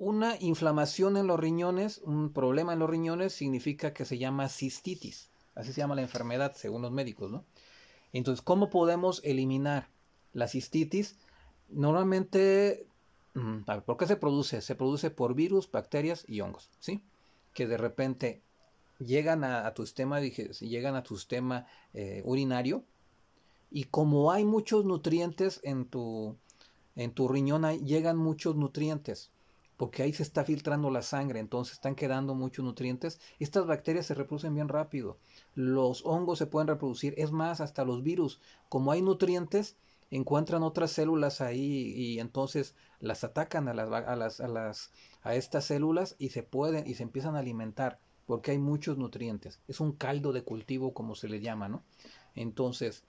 Una inflamación en los riñones, un problema en los riñones, significa que se llama cistitis. Así se llama la enfermedad, según los médicos, ¿no? Entonces, ¿cómo podemos eliminar la cistitis? Normalmente, mm, ¿por qué se produce? Se produce por virus, bacterias y hongos, ¿sí? Que de repente llegan a, tu sistema, llegan a tu sistema eh, urinario y como hay muchos nutrientes en tu, en tu riñón, llegan muchos nutrientes porque ahí se está filtrando la sangre, entonces están quedando muchos nutrientes. Estas bacterias se reproducen bien rápido. Los hongos se pueden reproducir, es más, hasta los virus, como hay nutrientes, encuentran otras células ahí y entonces las atacan a las, a las, a estas células y se pueden y se empiezan a alimentar porque hay muchos nutrientes. Es un caldo de cultivo como se le llama, ¿no? Entonces,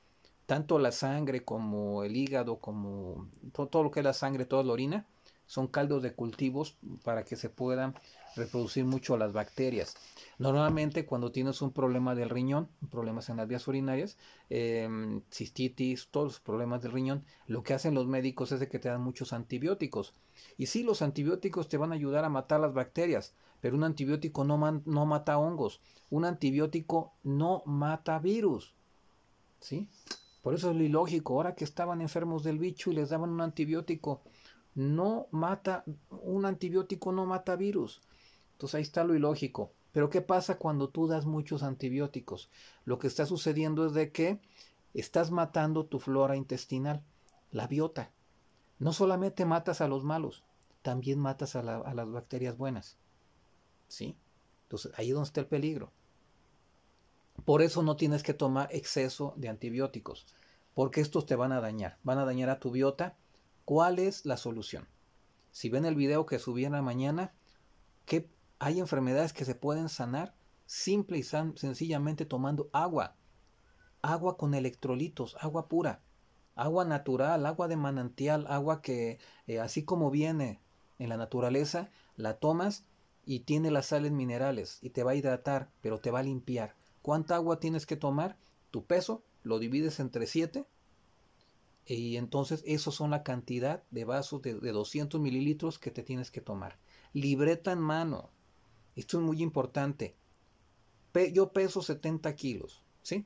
tanto la sangre como el hígado, como todo, todo lo que es la sangre, toda la orina, son caldos de cultivos para que se puedan reproducir mucho las bacterias. Normalmente cuando tienes un problema del riñón, problemas en las vías urinarias, em, cistitis, todos los problemas del riñón, lo que hacen los médicos es que te dan muchos antibióticos. Y sí, los antibióticos te van a ayudar a matar las bacterias, pero un antibiótico no, no mata hongos, un antibiótico no mata virus. ¿Sí? Por eso es lo ilógico, ahora que estaban enfermos del bicho y les daban un antibiótico, no mata, un antibiótico no mata virus. Entonces ahí está lo ilógico. Pero ¿qué pasa cuando tú das muchos antibióticos? Lo que está sucediendo es de que estás matando tu flora intestinal, la biota. No solamente matas a los malos, también matas a, las bacterias buenas. ¿Sí? Entonces ahí es donde está el peligro. Por eso no tienes que tomar exceso de antibióticos, porque estos te van a dañar. Van a dañar a tu biota ¿Cuál es la solución? Si ven el video que subí en la mañana, que hay enfermedades que se pueden sanar simple y sencillamente tomando agua. Agua con electrolitos, agua pura, agua natural, agua de manantial, agua que eh, así como viene en la naturaleza, la tomas y tiene las sales minerales y te va a hidratar, pero te va a limpiar. ¿Cuánta agua tienes que tomar? Tu peso lo divides entre 7 y entonces eso son la cantidad de vasos de, 200 mililitros que te tienes que tomar. Libreta en mano. Esto es muy importante. yo peso 70 kilos, ¿sí?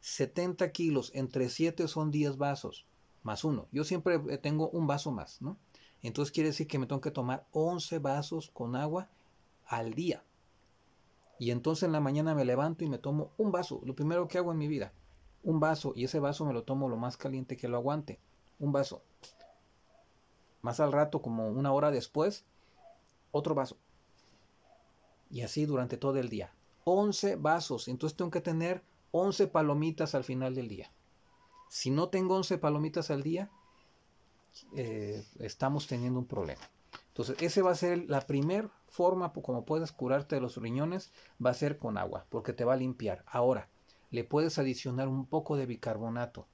70 kilos entre 7 son 10 vasos, más uno. Yo siempre eh, tengo un vaso más, ¿no? Entonces quiere decir que me tengo que tomar 11 vasos con agua al día. Y entonces en la mañana me levanto y me tomo un vaso, lo primero que hago en mi vida un vaso y ese vaso me lo tomo lo más caliente que lo aguante. Un vaso. Más al rato, como una hora después, otro vaso. Y así durante todo el día. 11 vasos. Entonces tengo que tener 11 palomitas al final del día. Si no tengo 11 palomitas al día, eh, estamos teniendo un problema. Entonces, esa va a ser la primera forma como puedes curarte de los riñones, va a ser con agua, porque te va a limpiar. Ahora, le puedes adicionar un poco de bicarbonato.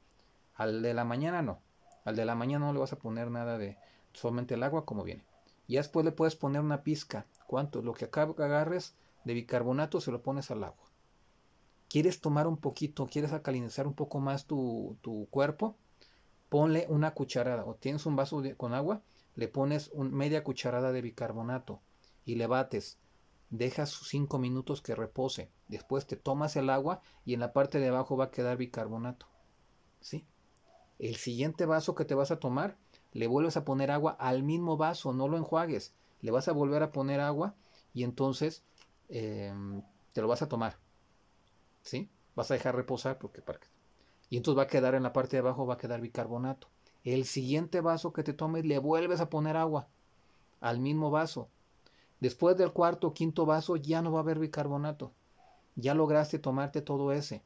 Al de la mañana no. Al de la mañana no le vas a poner nada de solamente el agua como viene. Y después le puedes poner una pizca. ¿Cuánto? Lo que acá agarres de bicarbonato se lo pones al agua. ¿Quieres tomar un poquito? ¿Quieres alcalinizar un poco más tu, cuerpo? Ponle una cucharada. O tienes un vaso con agua, le pones un, media cucharada de bicarbonato y le bates dejas sus 5 minutos que repose, después te tomas el agua y en la parte de abajo va a quedar bicarbonato. ¿Sí? El siguiente vaso que te vas a tomar, le vuelves a poner agua al mismo vaso, no lo enjuagues, le vas a volver a poner agua y entonces em, te lo vas a tomar. ¿Sí? Vas a dejar reposar porque para Y entonces va a quedar en la parte de abajo, va a quedar bicarbonato. El siguiente vaso que te tomes, le vuelves a poner agua al mismo vaso Después del cuarto o quinto vaso ya no va a haber bicarbonato. Ya lograste tomarte todo ese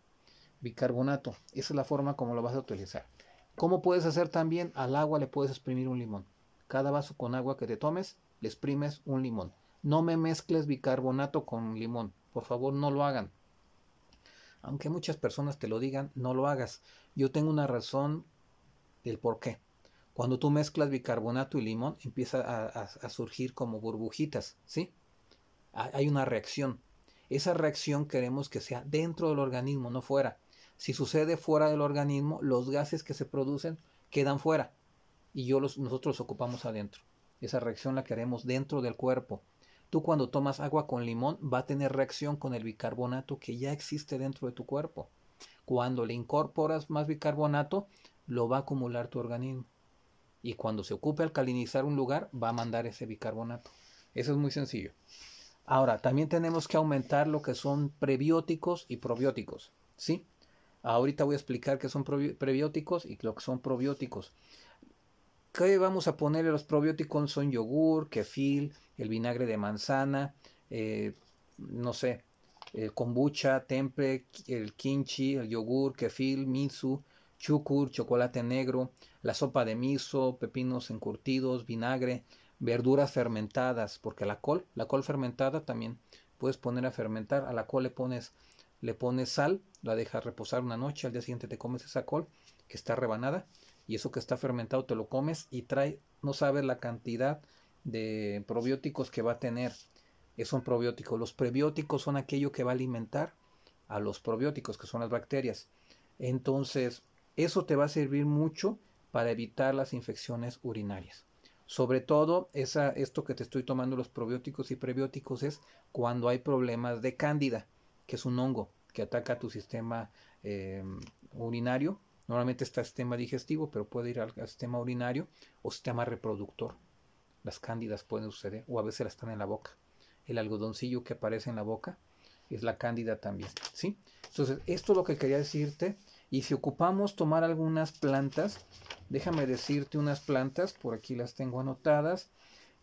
bicarbonato. Esa es la forma como lo vas a utilizar. ¿Cómo puedes hacer también? Al agua le puedes exprimir un limón. Cada vaso con agua que te tomes, le exprimes un limón. No me mezcles bicarbonato con limón. Por favor, no lo hagan. Aunque muchas personas te lo digan, no lo hagas. Yo tengo una razón del por qué. Cuando tú mezclas bicarbonato y limón, empieza a, surgir como burbujitas, ¿sí? Hay una reacción. Esa reacción queremos que sea dentro del organismo, no fuera. Si sucede fuera del organismo, los gases que se producen quedan fuera y yo nosotros los ocupamos adentro. Esa reacción la queremos dentro del cuerpo. Tú cuando tomas agua con limón va a tener reacción con el bicarbonato que ya existe dentro de tu cuerpo. Cuando le incorporas más bicarbonato, lo va a acumular tu organismo y cuando se ocupe alcalinizar un lugar va a mandar ese bicarbonato. Eso es muy sencillo. Ahora, también tenemos que aumentar lo que son prebióticos y probióticos. ¿sí? Ahorita voy a explicar qué son prebióticos y lo que son probióticos. ¿Qué vamos a poner los probióticos? Son yogur, kefil, el vinagre de manzana, eh, no sé, el kombucha, tempe, el kimchi, el yogur, kefil, minzu, chucur, chocolate negro, la sopa de miso, pepinos encurtidos, vinagre, verduras fermentadas, porque la col, la col fermentada también puedes poner a fermentar, a la col le pones le pones sal, la dejas reposar una noche, al día siguiente te comes esa col que está rebanada y eso que está fermentado te lo comes y trae, no sabes la cantidad de probióticos que va a tener. Es un probiótico. Los prebióticos son aquello que va a alimentar a los probióticos, que son las bacterias. Entonces, eso te va a servir mucho para evitar las infecciones urinarias. Sobre todo, esa, esto que te estoy tomando los probióticos y prebióticos es cuando hay problemas de cándida, que es un hongo que ataca tu sistema eh, urinario. Normalmente está sistema digestivo, pero puede ir al, sistema urinario o sistema reproductor. Las cándidas pueden suceder, o a veces las están en la boca. El algodoncillo que aparece en la boca es la cándida también, ¿sí? Entonces, esto es lo que quería decirte y si ocupamos tomar algunas plantas, déjame decirte unas plantas, por aquí las tengo anotadas.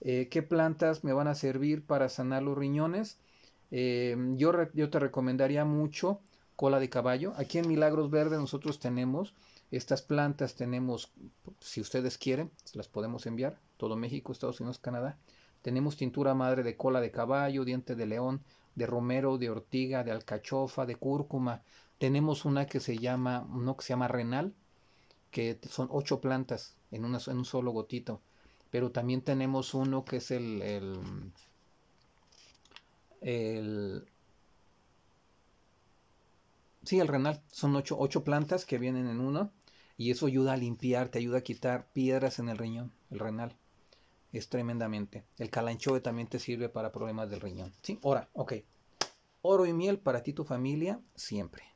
Eh, ¿Qué plantas me van a servir para sanar los riñones? Eh, yo, yo te recomendaría mucho cola de caballo. Aquí en Milagros Verdes nosotros tenemos estas plantas, tenemos, si ustedes quieren, las podemos enviar, todo México, Estados Unidos, Canadá. Tenemos tintura madre de cola de caballo, diente de león, de romero, de ortiga, de alcachofa, de cúrcuma, tenemos una que se llama, uno que se llama renal, que son ocho plantas en, una, un solo gotito. Pero también tenemos uno que es el, el, renal. Son ocho, ocho, plantas que vienen en uno. Y eso ayuda a limpiar, te ayuda a quitar piedras en el riñón, el renal. Es tremendamente. El calanchoe también te sirve para problemas del riñón. Sí, ahora, ok. Oro y miel para ti y tu familia siempre.